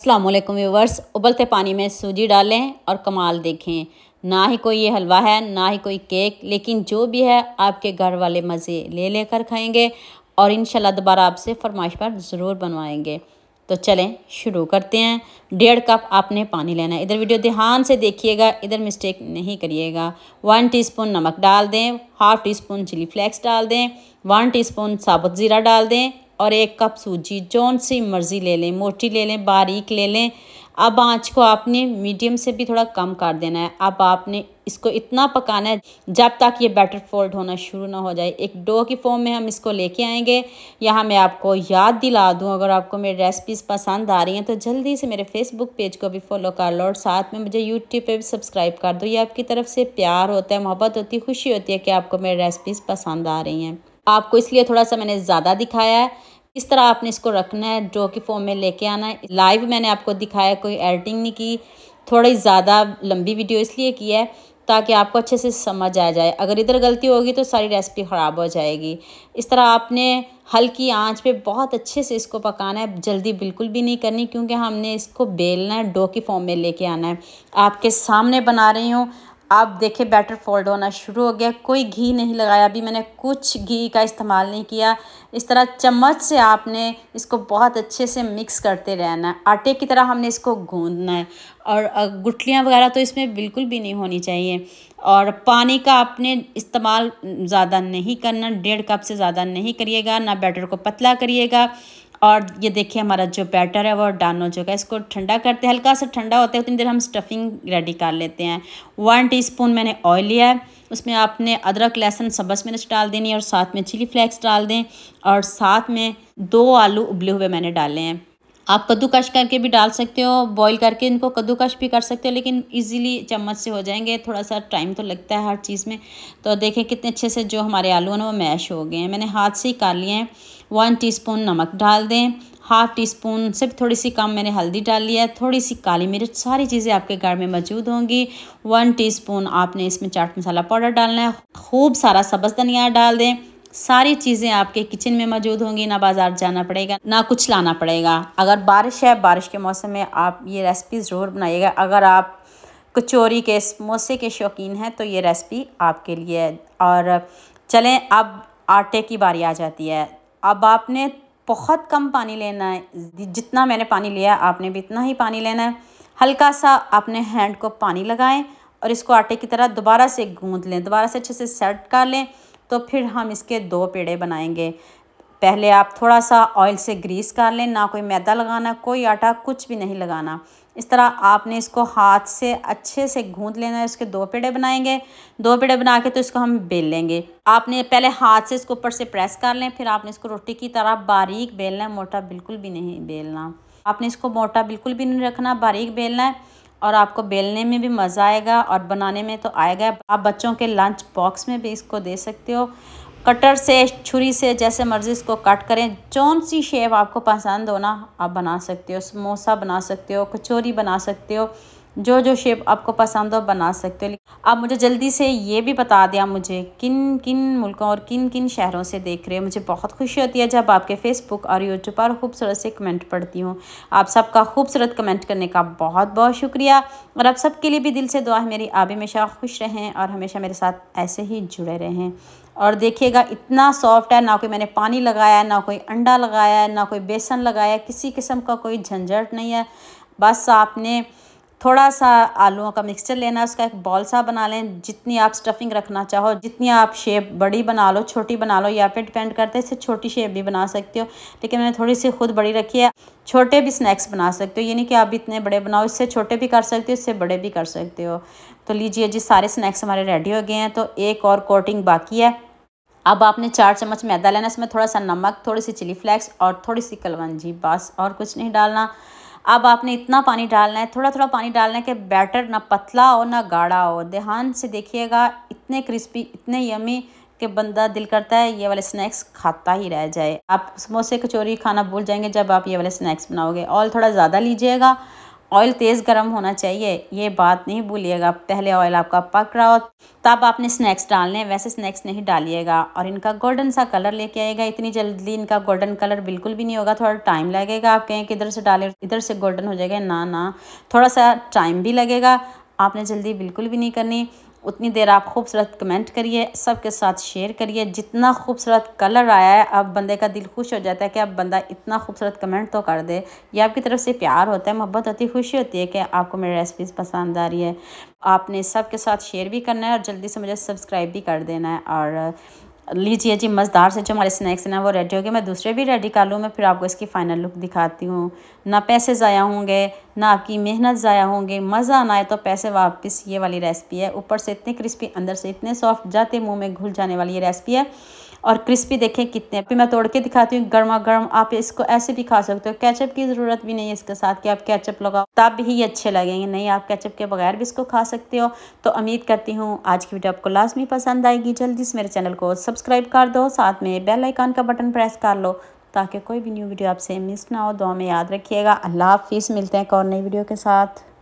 Aslam viewers उबलते पानी में सूजी डालें और कमाल देखें ना ही कोई ये हलवा है ना ही कोई केक लेकिन जो भी है आपके घर वाले मज़े ले लेकर खाएंगे और इन दोबारा आपसे फरमाइश पर ज़रूर बनवाएंगे तो चलें शुरू करते हैं डेढ़ कप आपने पानी लेना है इधर वीडियो ध्यान से देखिएगा इधर मिस्टेक नहीं करिएगा वन स्पून नमक डाल दें half teaspoon chilli flakes डाल दें वन स्पून साबुत ज़ीरा डाल दें और एक कप सूजी जौन सी मर्ज़ी ले लें मोटी ले लें बारीक ले लें अब आँच को आपने मीडियम से भी थोड़ा कम कर देना है अब आपने इसको इतना पकाना है जब तक ये बैटर फोल्ड होना शुरू ना हो जाए एक डो की फॉर्म में हम इसको लेके आएंगे यहाँ मैं आपको याद दिला दूँ अगर आपको मेरी रेसिपीज़ पसंद आ रही हैं तो जल्दी से मेरे फेसबुक पेज को भी फॉलो कर लो और साथ में मुझे यूट्यूब पर भी सब्सक्राइब कर दो ये आपकी तरफ से प्यार होता है मोहब्बत होती है खुशी होती है कि आपको मेरी रेसिपीज़ पसंद आ रही हैं आपको इसलिए थोड़ा सा मैंने ज़्यादा दिखाया है इस तरह आपने इसको रखना है जो कि फॉर्म में लेके आना है लाइव मैंने आपको दिखाया कोई एडिटिंग नहीं की थोड़ी ज़्यादा लंबी वीडियो इसलिए की है ताकि आपको अच्छे से समझ आ जाए अगर इधर गलती होगी तो सारी रेसिपी ख़राब हो जाएगी इस तरह आपने हल्की आंच पे बहुत अच्छे से इसको पकाना है जल्दी बिल्कुल भी नहीं करनी क्योंकि हमने इसको बेलना है डो की फॉर्म में लेके आना है आपके सामने बना रही हूँ आप देखे बैटर फोल्ड होना शुरू हो गया कोई घी नहीं लगाया अभी मैंने कुछ घी का इस्तेमाल नहीं किया इस तरह चम्मच से आपने इसको बहुत अच्छे से मिक्स करते रहना है आटे की तरह हमने इसको गूंदना है और गुठलियाँ वगैरह तो इसमें बिल्कुल भी नहीं होनी चाहिए और पानी का आपने इस्तेमाल ज़्यादा नहीं करना डेढ़ कप से ज़्यादा नहीं करिएगा ना बैटर को पतला करिएगा और ये देखिए हमारा जो बैटर है वो डन हो चुका है इसको ठंडा करते हैं हल्का सा ठंडा होता है उतनी देर हम स्टफिंग रेडी कर लेते हैं वन टीस्पून मैंने ऑयल लिया है उसमें आपने अदरक लहसुन सब्बस मिर्च डाल देनी है और साथ में चिली फ्लेक्स डाल दें और साथ में दो आलू उबले हुए मैंने डाले हैं आप कद्दूकश करके भी डाल सकते हो बॉईल करके इनको कद्दूकश भी कर सकते हो लेकिन इजीली चम्मच से हो जाएंगे थोड़ा सा टाइम तो लगता है हर चीज़ में तो देखें कितने अच्छे से जो हमारे आलू हैं वो मैश हो गए हैं मैंने हाथ से ही काट लिए हैं वन टी नमक डाल दें हाफ़ टी स्पून से थोड़ी सी कम मैंने हल्दी डाल लिया है थोड़ी सी काली मिर्च सारी चीज़ें आपके घर में मौजूद होंगी वन टीस्पून आपने इसमें चाट मसाला पाउडर डालना है खूब सारा सब्ज़ धनिया डाल दें सारी चीज़ें आपके किचन में मौजूद होंगी ना बाज़ार जाना पड़ेगा ना कुछ लाना पड़ेगा अगर बारिश है बारिश के मौसम में आप ये रेसिपी ज़रूर बनाइएगा अगर आप कचौरी के समोसे के शौकीन हैं तो ये रेसिपी आपके लिए है और चलें अब आटे की बारी आ जाती है अब आपने बहुत कम पानी लेना है जितना मैंने पानी लिया आपने भी इतना ही पानी लेना है हल्का सा अपने हैंड को पानी लगाएं और इसको आटे की तरह दोबारा से गूंद लें दोबारा से अच्छे से सेट कर लें तो फिर हम इसके दो पेड़े बनाएंगे पहले आप थोड़ा सा ऑयल से ग्रीस कर लें ना कोई मैदा लगाना कोई आटा कुछ भी नहीं लगाना इस तरह आपने इसको हाथ से अच्छे से गूँध लेना है इसके दो पेड़े बनाएंगे दो पेड़े बना के तो इसको हम बेल लेंगे आपने पहले हाथ से इसको ऊपर से प्रेस कर लें फिर आपने इसको रोटी की तरह बारीक बेलना है मोटा बिल्कुल भी नहीं बेलना आपने इसको मोटा बिल्कुल भी नहीं रखना बारीक बेलना है और आपको बेलने में भी मज़ा आएगा और बनाने में तो आएगा आप बच्चों के लंच बॉक्स में भी इसको दे सकते हो कटर से छुरी से जैसे मर्ज़ी इसको कट करें जौन सी शेप आपको पसंद हो ना आप बना सकते हो समोसा बना सकते हो कचौरी बना सकते हो जो जो शेप आपको पसंद हो बना सकते हो आप मुझे जल्दी से ये भी बता दें आप मुझे किन किन मुल्कों और किन किन शहरों से देख रहे हो मुझे बहुत खुशी होती है जब आपके फेसबुक और यूट्यूब पर खूबसूरत से कमेंट पढ़ती हूँ आप सबका खूबसूरत कमेंट करने का बहुत बहुत शुक्रिया और आप सबके लिए भी दिल से दुआ है मेरी आप हमेशा खुश रहें और हमेशा मेरे साथ ऐसे ही जुड़े रहें और देखिएगा इतना सॉफ्ट है ना कोई मैंने पानी लगाया है ना कोई अंडा लगाया है ना कोई बेसन लगाया किसी किस्म का कोई झंझट नहीं है बस आपने थोड़ा सा आलूओं का मिक्सचर लेना है उसका एक बॉल सा बना लें जितनी आप स्टफिंग रखना चाहो जितनी आप शेप बड़ी बना लो छोटी बना लो या पे डिपेंड करते हैं इससे छोटी शेप भी बना सकते हो लेकिन मैंने थोड़ी सी खुद बड़ी रखी है छोटे भी स्नैक्स बना सकते हो ये नहीं कि आप इतने बड़े बनाओ इससे छोटे भी कर सकते हो इससे बड़े भी कर सकते हो तो लीजिए जी सारे स्नैक्स हमारे रेडी हो गए हैं तो एक और कोटिंग बाकी है अब आपने चार चम्मच मैदा लेना इसमें थोड़ा सा नमक थोड़ी सी चिली फ्लेक्स और थोड़ी सी कलवंजी बस और कुछ नहीं डालना अब आपने इतना पानी डालना है थोड़ा थोड़ा पानी डालना है कि बैटर ना पतला हो ना गाढ़ा हो ध्यान से देखिएगा इतने क्रिस्पी इतने यमी कि बंदा दिल करता है ये वाले स्नैक्स खाता ही रह जाए आप समोसे कचौरी खाना भूल जाएंगे जब आप ये वाले स्नैक्स बनाओगे और थोड़ा ज़्यादा लीजिएगा ऑयल तेज़ गर्म होना चाहिए ये बात नहीं भूलिएगा पहले ऑयल आपका पक रहा हो तब आपने स्नैक्स डालने वैसे स्नैक्स नहीं डालिएगा और इनका गोल्डन सा कलर लेके आएगा इतनी जल्दी इनका गोल्डन कलर बिल्कुल भी नहीं होगा थोड़ा टाइम लगेगा आप कहें कि इधर से डालें इधर से गोल्डन हो जाएगा ना ना थोड़ा सा टाइम भी लगेगा आपने जल्दी बिल्कुल भी नहीं करनी उतनी देर आप खूबसूरत कमेंट करिए सबके साथ शेयर करिए जितना खूबसूरत कलर आया है अब बंदे का दिल खुश हो जाता है कि अब बंदा इतना खूबसूरत कमेंट तो कर दे ये आपकी तरफ से प्यार होता है मोहब्बत होती है खुशी होती है कि आपको मेरी रेसिपीज़ पसंद आ रही है आपने सबके साथ शेयर भी करना है और जल्दी से मुझे सब्सक्राइब भी कर देना है और लीजिए जी मज़दार से जो हमारे स्नैक्स हैं वो रेडी हो गए मैं दूसरे भी रेडी कर लूँ मैं फिर आपको इसकी फ़ाइनल लुक दिखाती हूँ ना पैसे ज़ाया होंगे ना आपकी मेहनत ज़ाया होंगे मज़ा ना आए तो पैसे वापस ये वाली रेसिपी है ऊपर से इतने क्रिस्पी अंदर से इतने सॉफ्ट जाते मुँह में घुल जाने वाली ये रेसिपी है और क्रिस्पी देखें कितने फिर मैं तोड़ के दिखाती हूँ गर्मा गर्म आप इसको ऐसे भी खा सकते हो कैचअप की ज़रूरत भी नहीं है इसके साथ कि आप कैचअप लगाओ तब भी अच्छे लगेंगे नहीं आप कैचअप के बगैर भी इसको खा सकते हो तो उम्मीद करती हूँ आज की वीडियो आपको लाजमी पसंद आएगी जल्दी से मेरे चैनल को सब्सक्राइब कर दो साथ में बेल आइकान का बटन प्रेस कर लो ताकि कोई भी न्यू वीडियो आपसे मिस ना हो दुआ में याद रखिएगा अल्लाह हाफिज़ मिलते हैं एक और नई वीडियो के साथ